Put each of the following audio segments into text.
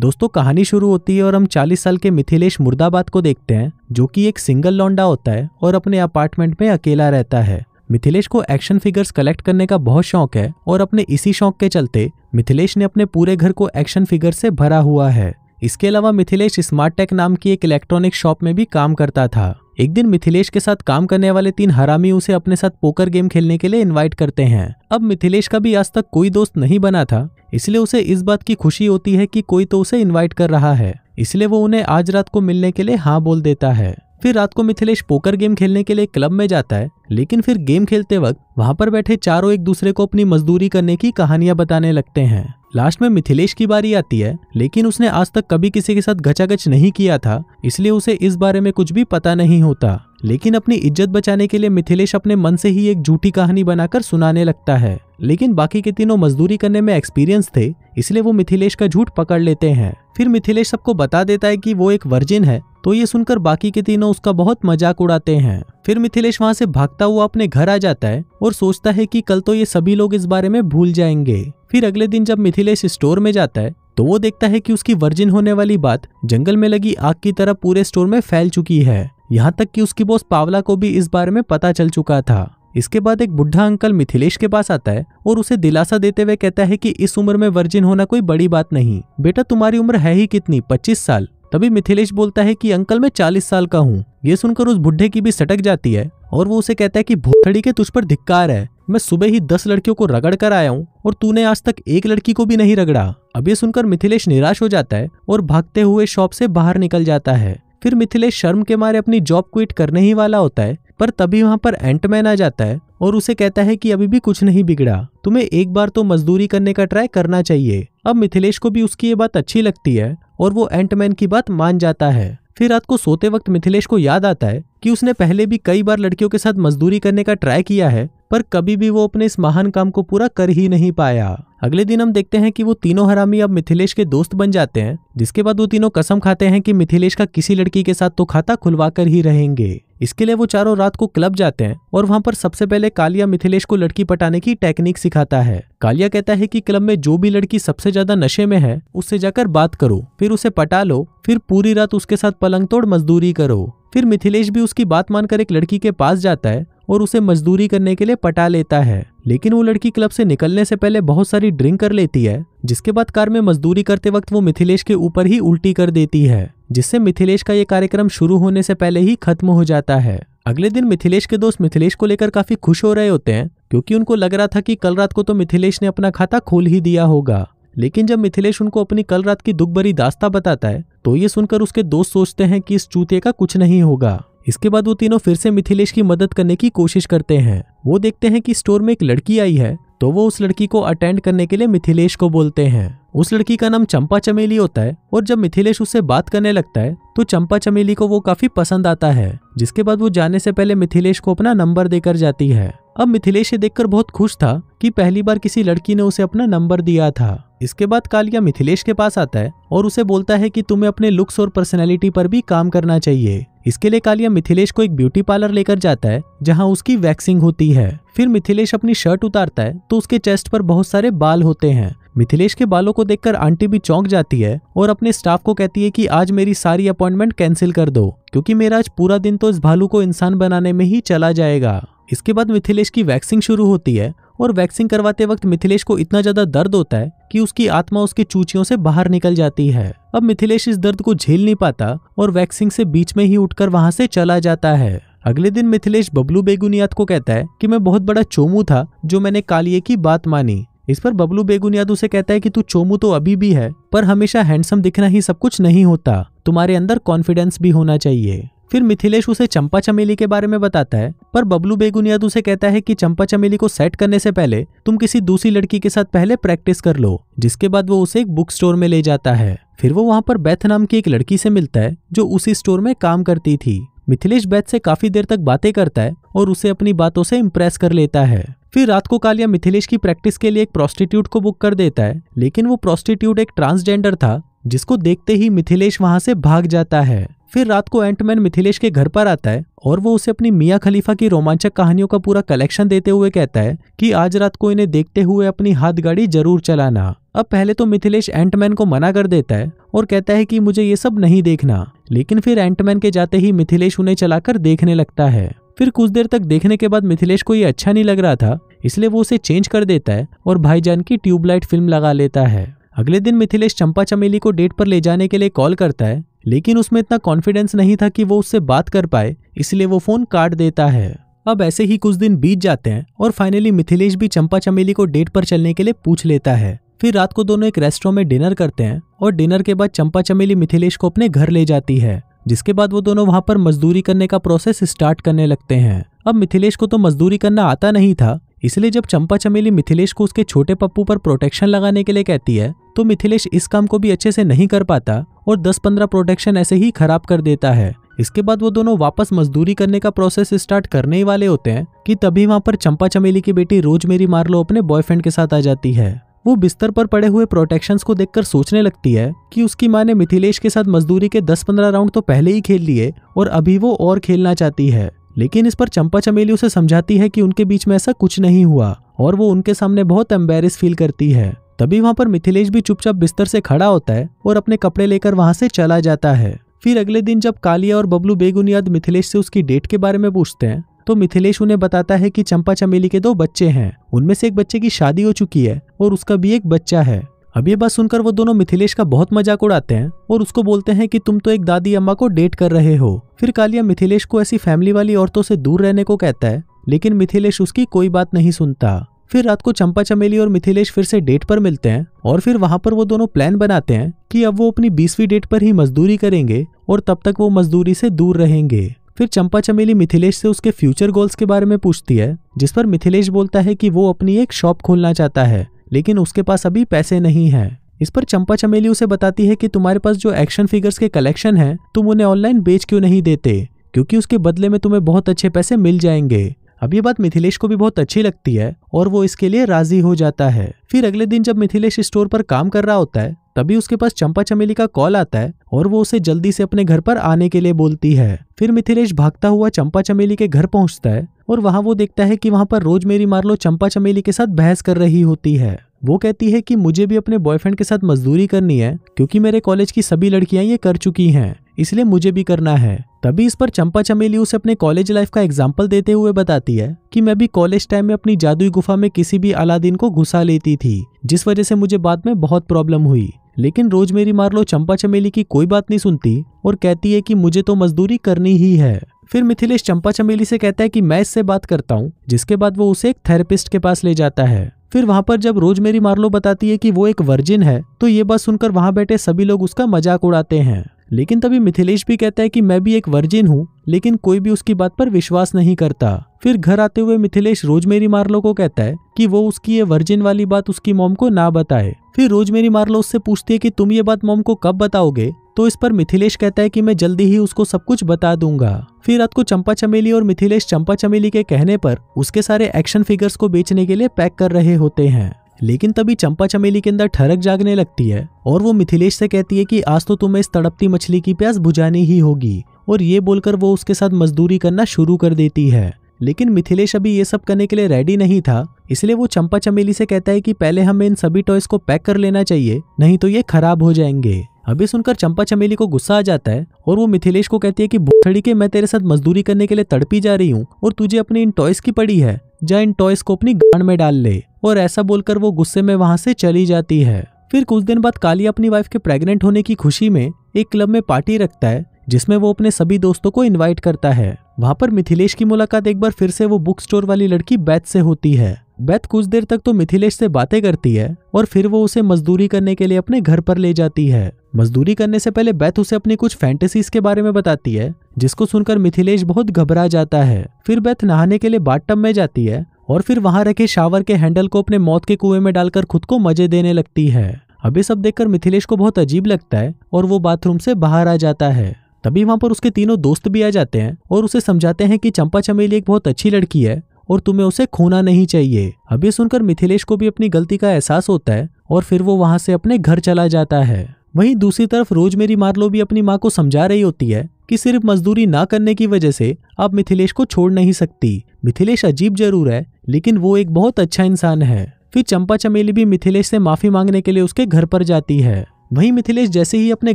दोस्तों कहानी शुरू होती है और हम 40 साल के मिथिलेश मुर्दाबाद को देखते हैं जो कि एक सिंगल लौंडा होता है और अपने अपार्टमेंट में अकेला रहता है मिथिलेश को एक्शन फिगर्स कलेक्ट करने का बहुत शौक है और अपने इसी शौक के चलते मिथिलेश ने अपने पूरे घर को एक्शन फिगर से भरा हुआ है इसके अलावा मिथिलेश स्मार्ट टेक नाम की एक इलेक्ट्रॉनिक शॉप में भी काम करता था एक दिन मिथिलेश के साथ काम करने वाले तीन हरामी उसे अपने साथ पोकर गेम खेलने के लिए इनवाइट करते हैं अब मिथिलेश का भी आज तक कोई दोस्त नहीं बना था इसलिए उसे इस बात की खुशी होती है कि कोई तो उसे इनवाइट कर रहा है इसलिए वो उन्हें आज रात को मिलने के लिए हाँ बोल देता है फिर रात को मिथिलेश पोकर गेम खेलने के लिए क्लब में जाता है लेकिन फिर गेम खेलते वक्त वहां पर बैठे चारों एक दूसरे को अपनी मजदूरी करने की कहानियां बताने लगते हैं लास्ट में मिथिलेश की बारी आती है लेकिन उसने आज तक कभी किसी के साथ घचाघच नहीं किया था इसलिए उसे इस बारे में कुछ भी पता नहीं होता लेकिन अपनी इज्जत बचाने के लिए मिथिलेश अपने मन से ही एक झूठी कहानी बनाकर सुनाने लगता है लेकिन बाकी के तीनों मजदूरी करने में एक्सपीरियंस थे इसलिए वो मिथिलेश का झूठ पकड़ लेते हैं फिर मिथिलेश सबको बता देता है कि वो एक वर्जिन है तो ये सुनकर बाकी के तीनों उसका बहुत मजाक उड़ाते हैं फिर मिथिलेश वहाँ से भागता हुआ अपने घर आ जाता है और सोचता है कि कल तो ये सभी लोग इस बारे में भूल जाएंगे फिर अगले दिन जब मिथिलेश स्टोर में जाता है तो वो देखता है कि उसकी वर्जिन होने वाली बात जंगल में लगी आग की तरह पूरे स्टोर में फैल चुकी है यहाँ तक कि उसकी बॉस पावला को भी इस बारे में पता चल चुका था इसके बाद एक बुढ़ा अंकल मिथिलेश के पास आता है और उसे दिलासा देते हुए कहता है कि इस उम्र में वर्जिन होना कोई बड़ी बात नहीं बेटा तुम्हारी उम्र है ही कितनी पच्चीस साल तभी मिथिलेश बोलता है कि अंकल मैं चालीस साल का हूँ ये सुनकर उस बुढ़े की भी सटक जाती है और वो उसे कहता है कि भोथड़ी के तुझ पर धिक्कार है मैं सुबह ही दस लड़कियों को रगड़ कर आया हूँ और तूने आज तक एक लड़की को भी नहीं रगड़ा अब ये सुनकर मिथिलेश निराश हो जाता है और भागते हुए शॉप से बाहर निकल जाता है फिर मिथिलेश शर्म के मारे अपनी जॉब क्विट करने ही वाला होता है पर तभी वहां पर एंटमैन आ जाता है और उसे कहता है कि अभी भी कुछ नहीं बिगड़ा तुम्हें एक बार तो मजदूरी करने का ट्राई करना चाहिए अब मिथिलेश को भी उसकी ये बात अच्छी लगती है और वो एंटमैन की बात मान जाता है फिर रात को सोते वक्त मिथिलेश को याद आता है कि उसने पहले भी कई बार लड़कियों के साथ मजदूरी करने का ट्राई किया है पर कभी भी वो अपने इस महान काम को पूरा कर ही नहीं पाया अगले दिन हम देखते हैं कि वो तीनों हरामी अब मिथिलेश के दोस्त बन जाते हैं जिसके बाद वो तीनों कसम खाते हैं कि मिथिलेश का किसी लड़की के साथ तो खाता खुलवा कर ही रहेंगे इसके लिए वो चारों रात को क्लब जाते हैं और वहां पर सबसे पहले कालिया मिथिलेश को लड़की पटाने की टेक्निक सिखाता है कालिया कहता है कि क्लब में जो भी लड़की सबसे ज्यादा नशे में है उससे जाकर बात करो फिर उसे पटा लो फिर पूरी रात उसके साथ पलंग तोड़ मजदूरी करो फिर मिथिलेश भी उसकी बात मानकर एक लड़की के पास जाता है और उसे मजदूरी करने के लिए पटा लेता है लेकिन वो लड़की क्लब से निकलने से पहले बहुत सारी ड्रिंक कर लेती है जिसके बाद कार में मजदूरी करते वक्त वो मिथिलेश के ऊपर ही उल्टी कर देती है जिससे मिथिलेश का ये कार्यक्रम शुरू होने से पहले ही खत्म हो जाता है अगले दिन मिथिलेश के दोस्त मिथिलेश को लेकर काफी खुश हो रहे होते हैं क्योंकि उनको लग रहा था कि कल रात को तो मिथिलेश ने अपना खाता खोल ही दिया होगा लेकिन जब मिथिलेश उनको अपनी कल रात की दुख भरी दास्ता बताता है तो ये सुनकर उसके दोस्त सोचते हैं कि इस चूते का कुछ नहीं होगा इसके बाद वो तीनों फिर से मिथिलेश की मदद करने की कोशिश करते हैं वो देखते हैं कि स्टोर में एक लड़की आई है तो वो उस लड़की को अटेंड करने के लिए मिथिलेश को बोलते हैं उस लड़की का नाम चंपा चमेली होता है और जब मिथिलेश उससे बात करने लगता है तो चंपा चमेली को वो काफी पसंद आता है जिसके बाद वो जाने से पहले मिथिलेश को अपना नंबर देकर जाती है अब मिथिलेश ये देखकर बहुत खुश था कि पहली बार किसी लड़की ने उसे अपना नंबर दिया था इसके बाद कालिया मिथिलेश के पास आता है और उसे बोलता है कि तुम्हें अपने लुक्स और पर्सनैलिटी पर भी काम करना चाहिए इसके लिए कालिया मिथिलेश को एक ब्यूटी पार्लर लेकर जाता है जहां उसकी वैक्सिंग होती है फिर मिथिलेश अपनी शर्ट उतारता है तो उसके चेस्ट पर बहुत सारे बाल होते हैं मिथिलेश के बालों को देखकर आंटी भी चौंक जाती है और अपने स्टाफ को कहती है कि आज मेरी सारी अपॉइंटमेंट कैंसिल कर दो क्योंकि मेरा आज पूरा दिन तो इस भालू को इंसान बनाने में ही चला जाएगा इसके बाद मिथिलेश की वैक्सिंग शुरू होती है और वैक्सिंग करवाते वक्त मिथिलेश को इतना ज्यादा दर्द होता है कि उसकी आत्मा उसके चूचियों से बाहर निकल जाती है अब मिथिलेश इस दर्द को झेल नहीं पाता और वैक्सिंग से बीच में ही उठकर वहां से चला जाता है अगले दिन मिथिलेश बबलू बेगुनियात को कहता है कि मैं बहुत बड़ा चोमू था जो मैंने कालिए की बात मानी इस पर बबलू बेगुनियाद तो उसे कहता है कि तू चोमू तो अभी भी है पर हमेशा हैंडसम दिखना ही सब कुछ नहीं होता तुम्हारे अंदर कॉन्फिडेंस भी होना चाहिए फिर मिथिलेश उसे चंपा चमेली के बारे में बताता है पर बबलू बेगुनियाद तो उसे कहता है कि चंपा चमेली को सेट करने से पहले तुम किसी दूसरी लड़की के साथ पहले प्रैक्टिस कर लो जिसके बाद वो उसे एक बुक स्टोर में ले जाता है फिर वो वहाँ पर बैथ नाम की एक लड़की से मिलता है जो उसी स्टोर में काम करती थी मिथिलेश बैथ से काफी देर तक बातें करता है और उसे अपनी बातों से इम्प्रेस कर लेता है फिर रात को कालिया मिथिलेश की प्रैक्टिस के लिए एक प्रोस्टिट्यूट को बुक कर देता है लेकिन वो प्रोस्टिट्यूट एक ट्रांसजेंडर था जिसको देखते ही मिथिलेश वहां से भाग जाता है फिर रात को एंटमैन मिथिलेश के घर पर आता है और वो उसे अपनी मियाँ खलीफा की रोमांचक कहानियों का पूरा कलेक्शन देते हुए कहता है कि आज रात को इन्हें देखते हुए अपनी हाथ गाड़ी जरूर चलाना अब पहले तो मिथिलेश एंटमैन को मना कर देता है और कहता है कि मुझे ये सब नहीं देखना लेकिन फिर एंटमैन के जाते ही मिथिलेश उन्हें चलाकर देखने लगता है फिर कुछ देर तक देखने के बाद मिथिलेश को ये अच्छा नहीं लग रहा था इसलिए वो उसे चेंज कर देता है और भाईजान की ट्यूबलाइट फिल्म लगा लेता है अगले दिन मिथिलेश चंपा चमेली को डेट पर ले जाने के लिए कॉल करता है लेकिन उसमें इतना कॉन्फिडेंस नहीं था कि वो उससे बात कर पाए इसलिए वो फोन काट देता है अब ऐसे ही कुछ दिन बीत जाते हैं और फाइनली मिथिलेश भी चंपा चमेली को डेट पर चलने के लिए पूछ लेता है फिर रात को दोनों एक रेस्टोरेंट में डिनर करते हैं और डिनर के बाद चंपा चमेली मिथिलेश को अपने घर ले जाती है जिसके बाद वो दोनों वहां पर मजदूरी करने का प्रोसेस स्टार्ट करने लगते हैं अब मिथिलेश को तो मजदूरी करना आता नहीं था इसलिए जब चंपा चमेली मिथिलेश को उसके छोटे पप्पू पर प्रोटेक्शन लगाने के लिए कहती है तो मिथिलेश इस काम को भी अच्छे से नहीं कर पाता और 10-15 प्रोटेक्शन ऐसे ही खराब कर देता है इसके बाद वो दोनों वापस मजदूरी करने का प्रोसेस स्टार्ट करने ही वाले होते हैं कि तभी वहां पर चंपा चमेली की बेटी रोज मेरी मार लो अपने बॉयफ्रेंड के साथ आ जाती है वो बिस्तर पर पड़े हुए प्रोटेक्शन को देखकर सोचने लगती है कि उसकी माँ ने मिथिलेश के साथ मजदूरी के 10-15 राउंड तो पहले ही खेल लिए और अभी वो और खेलना चाहती है लेकिन इस पर चंपा चमेली उसे समझाती है कि उनके बीच में ऐसा कुछ नहीं हुआ और वो उनके सामने बहुत एम्बेरिस फील करती है तभी वहाँ पर मिथिलेश भी चुपचाप बिस्तर से खड़ा होता है और अपने कपड़े लेकर वहाँ से चला जाता है फिर अगले दिन जब कालिया और बबलू बेगुनियाद मिथिलेश से उसकी डेट के बारे में पूछते हैं तो मिथिलेश उन्हें बताता है कि चंपा चमेली के दो बच्चे हैं उनमें से एक बच्चे की शादी हो चुकी है और उसका भी एक बच्चा है अब ये बात सुनकर वो दोनों मिथिलेश का बहुत मजाक उड़ाते हैं और उसको बोलते हैं कि तुम तो एक दादी अम्मा को डेट कर रहे हो फिर कालिया मिथिलेश को ऐसी फैमिली वाली औरतों से दूर रहने को कहता है लेकिन मिथिलेश उसकी कोई बात नहीं सुनता फिर रात को चंपा चमेली और मिथिलेश फिर से डेट पर मिलते हैं और फिर वहां पर वो दोनों प्लान बनाते हैं कि अब वो अपनी बीसवीं डेट पर ही मजदूरी करेंगे और तब तक वो मजदूरी से दूर रहेंगे फिर चंपा चमेली मिथिलेश से उसके फ्यूचर गोल्स के बारे में पूछती है जिस पर मिथिलेश बोलता है कि वो अपनी एक शॉप खोलना चाहता है लेकिन उसके पास अभी पैसे नहीं है इस पर चंपा चमेली उसे बताती है कि तुम्हारे पास जो एक्शन फिगर्स के कलेक्शन है तुम उन्हें ऑनलाइन बेच क्यों नहीं देते क्योंकि उसके बदले में तुम्हें बहुत अच्छे पैसे मिल जाएंगे अब ये बात मिथिलेश को भी बहुत अच्छी लगती है और वो इसके लिए राजी हो जाता है फिर अगले दिन जब मिथिलेश स्टोर पर काम कर रहा होता है तभी उसके पास चंपा चमेली का कॉल आता है और वो उसे जल्दी से अपने घर पर आने के लिए बोलती है फिर मिथिलेश भागता हुआ चंपा चमेली के घर पहुंचता है और वहां वो देखता है कि वहां पर रोज मेरी मार्लो चंपा चमेली के साथ बहस कर रही होती है वो कहती है कि मुझे भी अपने बॉयफ्रेंड के साथ मजदूरी करनी है क्योंकि मेरे कॉलेज की सभी लड़कियां ये कर चुकी हैं इसलिए मुझे भी करना है तभी इस पर चंपा चमेली उसे अपने कॉलेज लाइफ का एग्जाम्पल देते हुए बताती है कि मैं भी कॉलेज टाइम में अपनी जादुई गुफा में किसी भी अलादीन को घुसा लेती थी जिस वजह से मुझे बाद में बहुत प्रॉब्लम हुई लेकिन रोज मेरी मार लो चंपा चमेली की कोई बात नहीं सुनती और कहती है कि मुझे तो मजदूरी करनी ही है फिर मिथिलेश चंपा चमेली से कहता है कि मैं इससे बात करता हूँ जिसके बाद वो उसे एक थेरेपिस्ट के पास ले जाता है फिर वहां पर जब रोज मेरी मार्लो बताती है कि वो एक वर्जिन है तो ये बात सुनकर वहां बैठे सभी लोग उसका मजाक उड़ाते हैं लेकिन तभी मिथिलेश भी कहता है कि मैं भी एक वर्जिन हूँ लेकिन कोई भी उसकी बात पर विश्वास नहीं करता फिर घर आते हुए मिथिलेश रोजमेरी मार्लो को कहता है कि वो उसकी ये वर्जिन वाली बात उसकी मोम को ना बताए फिर रोजमेरी मार्लो उससे पूछती है कि तुम ये बात मोम को कब बताओगे तो इस पर मिथिलेश कहता है कि मैं जल्दी ही उसको सब कुछ बता दूंगा फिर रात को चंपा चमेली और मिथिलेश चंपा चमेली के कहने पर उसके सारे एक्शन फिगर्स को बेचने के लिए पैक कर रहे होते हैं लेकिन तभी चंपा चमेली के अंदर ठरक जागने लगती है और वो मिथिलेश से कहती है कि आज तो तुम्हें इस तड़पती मछली की प्यास बुझानी ही होगी और ये बोलकर वो उसके साथ मजदूरी करना शुरू कर देती है लेकिन मिथिलेश अभी ये सब करने के लिए रेडी नहीं था इसलिए वो चंपा चमेली से कहता है कि पहले हमें इन सभी टॉयज को पैक कर लेना चाहिए नहीं तो ये खराब हो जाएंगे अभी सुनकर चंपा चमेली को गुस्सा आ जाता है और वो मिथिलेश को कहती है कि भूथड़ी के मैं तेरे साथ मजदूरी करने के लिए तड़पी जा रही हूँ और तुझे अपने इन टॉयज की पड़ी है जा इन टॉयज को अपनी गांड में डाल ले और ऐसा बोलकर वो गुस्से में वहां से चली जाती है फिर कुछ दिन बाद काली अपनी वाइफ के प्रेग्नेंट होने की खुशी में एक क्लब में पार्टी रखता है जिसमें वो अपने सभी दोस्तों को इनवाइट करता है वहां पर मिथिलेश की मुलाकात एक बार फिर से वो बुक स्टोर वाली लड़की बैथ से होती है बैथ कुछ देर तक तो मिथिलेश से बातें करती है और फिर वो उसे मजदूरी करने के लिए अपने घर पर ले जाती है मजदूरी करने से पहले बैथ उसे अपनी कुछ फैंटेसीज के बारे में बताती है जिसको सुनकर मिथिलेश बहुत घबरा जाता है फिर बैथ नहाने के लिए बाथटब में जाती है और फिर वहां रखे शावर के हैंडल को अपने मौत के कुएं में डालकर खुद को मजे देने लगती है अभी सब देखकर मिथिलेश को बहुत अजीब लगता है और वो बाथरूम से बाहर आ जाता है तभी वहां पर उसके तीनों दोस्त भी आ जाते हैं और उसे समझाते हैं कि चंपा चमेली एक बहुत अच्छी लड़की है और तुम्हें उसे खोना नहीं चाहिए अभी सुनकर मिथिलेश को भी अपनी गलती का एहसास होता है और फिर वो वहां से अपने घर चला जाता है वहीं दूसरी तरफ रोज मेरी मार्लो भी अपनी माँ को समझा रही होती है कि सिर्फ मजदूरी ना करने की वजह से आप मिथिलेश को छोड़ नहीं सकती मिथिलेश अजीब जरूर है लेकिन वो एक बहुत अच्छा इंसान है फिर चंपा चमेली भी मिथिलेश से माफी मांगने के लिए उसके घर पर जाती है वहीं मिथिलेश जैसे ही अपने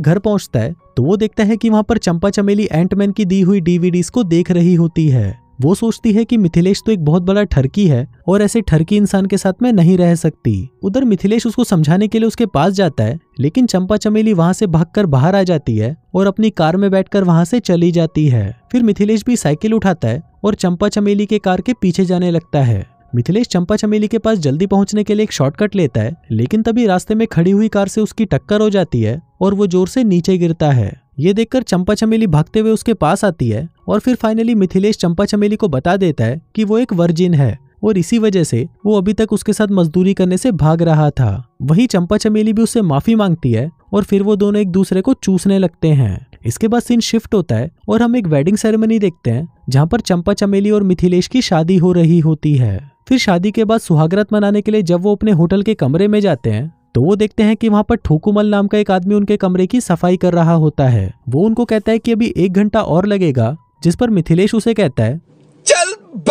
घर पहुंचता है तो वो देखता है कि वहां पर चंपा चमेली एंटमैन की दी हुई डीवीडीज को देख रही होती है वो सोचती है कि मिथिलेश तो एक बहुत बड़ा ठरकी है और ऐसे ठरकी इंसान के साथ में नहीं रह सकती उधर मिथिलेश उसको समझाने के लिए उसके पास जाता है लेकिन चंपा चमेली वहां से भागकर बाहर आ जाती है और अपनी कार में बैठकर वहां से चली जाती है फिर मिथिलेश भी साइकिल उठाता है और चंपा चमेली के कार के पीछे जाने लगता है मिथिलेश चंपा चमेली के पास जल्दी पहुंचने के लिए एक शॉर्टकट लेता है लेकिन तभी रास्ते में खड़ी हुई कार से उसकी टक्कर हो जाती है और वो जोर से नीचे गिरता है ये देखकर चंपा चमेली भागते हुए उसके पास आती है और फिर फाइनली मिथिलेश चंपा चमेली को बता देता है कि वो एक वर्जिन है और इसी वजह से वो अभी तक उसके साथ मजदूरी करने से भाग रहा था वही चंपा चमेली भी उससे माफी मांगती है और फिर वो दोनों एक दूसरे को चूसने लगते हैं इसके बाद सीन शिफ्ट होता है और हम एक वेडिंग सेरेमनी देखते हैं जहाँ पर चंपा चमेली और मिथिलेश की शादी हो रही होती है फिर शादी के बाद सुहागरात मनाने के लिए जब वो अपने होटल के कमरे में जाते हैं तो वो देखते हैं कि वहां पर ठोकुमल नाम का एक आदमी उनके कमरे की सफाई कर रहा होता है वो उनको कहता है कि अभी एक घंटा और लगेगा जिस पर मिथिलेश उसे कहता है चल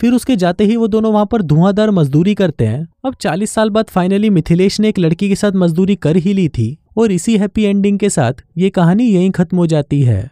फिर उसके जाते ही वो दोनों वहां पर धुआंधार मजदूरी करते हैं अब 40 साल बाद फाइनली मिथिलेश ने एक लड़की के साथ मजदूरी कर ही ली थी और इसी हैप्पी एंडिंग के साथ ये कहानी यहीं खत्म हो जाती है